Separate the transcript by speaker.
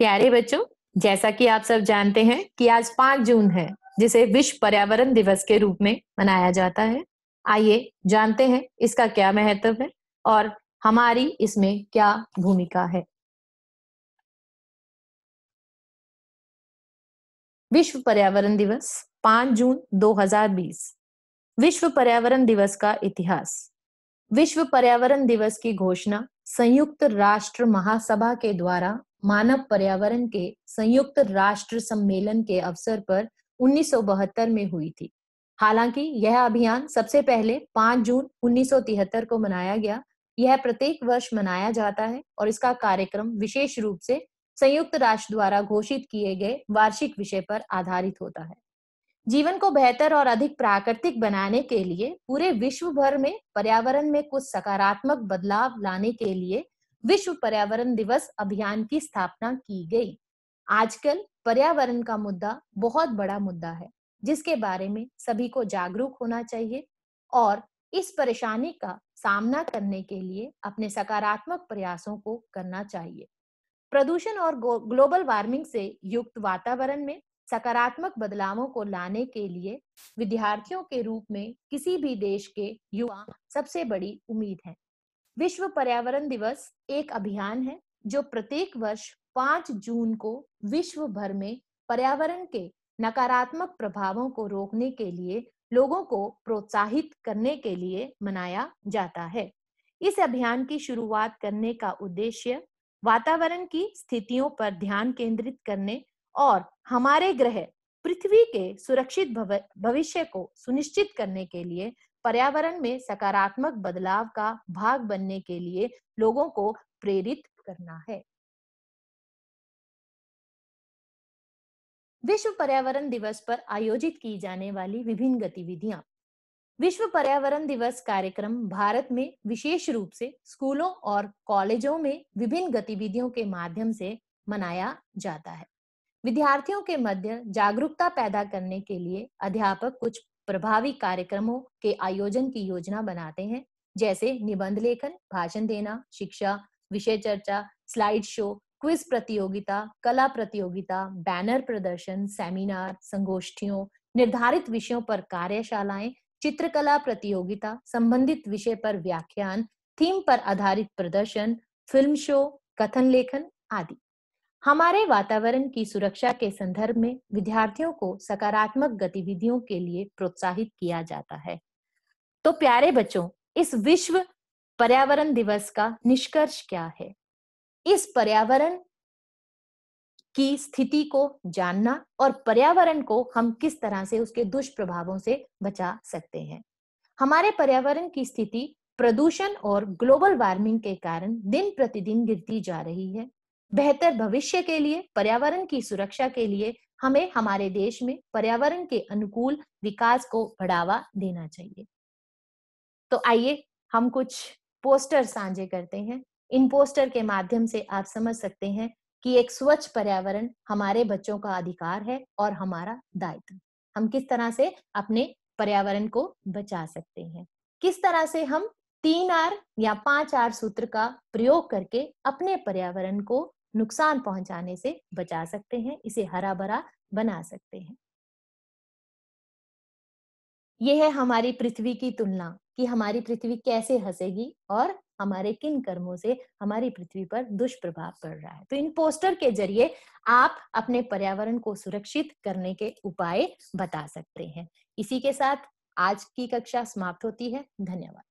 Speaker 1: प्यारे बच्चों जैसा कि आप सब जानते हैं कि आज पांच जून है जिसे विश्व पर्यावरण दिवस के रूप में मनाया जाता है आइए जानते हैं इसका क्या महत्व है और हमारी इसमें क्या भूमिका है विश्व पर्यावरण दिवस 5 जून 2020 विश्व पर्यावरण दिवस का इतिहास विश्व पर्यावरण दिवस की घोषणा संयुक्त राष्ट्र महासभा के द्वारा मानव पर्यावरण के संयुक्त राष्ट्र सम्मेलन के अवसर पर 1972 में हुई थी हालांकि यह अभियान सबसे पहले 5 जून 1973 को मनाया गया यह प्रत्येक वर्ष मनाया जाता है और इसका कार्यक्रम विशेष रूप से संयुक्त राष्ट्र द्वारा घोषित किए गए वार्षिक विषय पर आधारित होता है जीवन को बेहतर और अधिक प्राकृतिक बनाने के लिए पूरे विश्व भर में पर्यावरण में कुछ सकारात्मक बदलाव लाने के लिए विश्व पर्यावरण दिवस अभियान की स्थापना की गई आजकल पर्यावरण का मुद्दा बहुत बड़ा मुद्दा है जिसके बारे में सभी को जागरूक होना चाहिए और इस परेशानी का सामना करने के लिए अपने सकारात्मक प्रयासों को करना चाहिए प्रदूषण और ग्लोबल वार्मिंग से युक्त वातावरण में सकारात्मक बदलावों को लाने के लिए विद्यार्थियों के रूप में किसी भी देश के युवा सबसे बड़ी उम्मीद है विश्व पर्यावरण दिवस एक अभियान है जो प्रत्येक वर्ष 5 जून को विश्व भर में पर्यावरण के नकारात्मक प्रभावों को रोकने के लिए लोगों को प्रोत्साहित करने के लिए मनाया जाता है इस अभियान की शुरुआत करने का उद्देश्य वातावरण की स्थितियों पर ध्यान केंद्रित करने और हमारे ग्रह पृथ्वी के सुरक्षित भविष्य को सुनिश्चित करने के लिए पर्यावरण में सकारात्मक बदलाव का भाग बनने के लिए लोगों को प्रेरित करना है विश्व पर्यावरण दिवस पर आयोजित की जाने वाली विभिन्न गतिविधियां विश्व पर्यावरण दिवस कार्यक्रम भारत में विशेष रूप से स्कूलों और कॉलेजों में विभिन्न गतिविधियों के माध्यम से मनाया जाता है विद्यार्थियों के मध्य जागरूकता पैदा करने के लिए अध्यापक कुछ प्रभावी कार्यक्रमों के आयोजन की योजना बनाते हैं जैसे निबंध लेखन भाषण देना शिक्षा विषय चर्चा स्लाइड शो क्विज प्रतियोगिता कला प्रतियोगिता बैनर प्रदर्शन सेमिनार संगोष्ठियों निर्धारित विषयों पर कार्यशालाएं चित्रकला प्रतियोगिता संबंधित विषय पर व्याख्यान थीम पर आधारित प्रदर्शन फिल्म शो कथन लेखन आदि हमारे वातावरण की सुरक्षा के संदर्भ में विद्यार्थियों को सकारात्मक गतिविधियों के लिए प्रोत्साहित किया जाता है तो प्यारे बच्चों इस विश्व पर्यावरण दिवस का निष्कर्ष क्या है इस पर्यावरण की स्थिति को जानना और पर्यावरण को हम किस तरह से उसके दुष्प्रभावों से बचा सकते हैं हमारे पर्यावरण की स्थिति प्रदूषण और ग्लोबल वार्मिंग के कारण दिन प्रतिदिन गिरती जा रही है बेहतर भविष्य के लिए पर्यावरण की सुरक्षा के लिए हमें हमारे देश में पर्यावरण के अनुकूल विकास को बढ़ावा देना चाहिए तो आइए हम कुछ पोस्टर साझे करते हैं इन पोस्टर के माध्यम से आप समझ सकते हैं कि एक स्वच्छ पर्यावरण हमारे बच्चों का अधिकार है और हमारा दायित्व हम किस तरह से अपने पर्यावरण को बचा सकते हैं किस तरह से हम तीन आर या पांच आर सूत्र का प्रयोग करके अपने पर्यावरण को नुकसान पहुंचाने से बचा सकते हैं इसे हरा भरा बना सकते हैं यह है हमारी पृथ्वी की तुलना कि हमारी पृथ्वी कैसे हंसेगी और हमारे किन कर्मों से हमारी पृथ्वी पर दुष्प्रभाव पड़ रहा है तो इन पोस्टर के जरिए आप अपने पर्यावरण को सुरक्षित करने के उपाय बता सकते हैं इसी के साथ आज की कक्षा समाप्त होती है धन्यवाद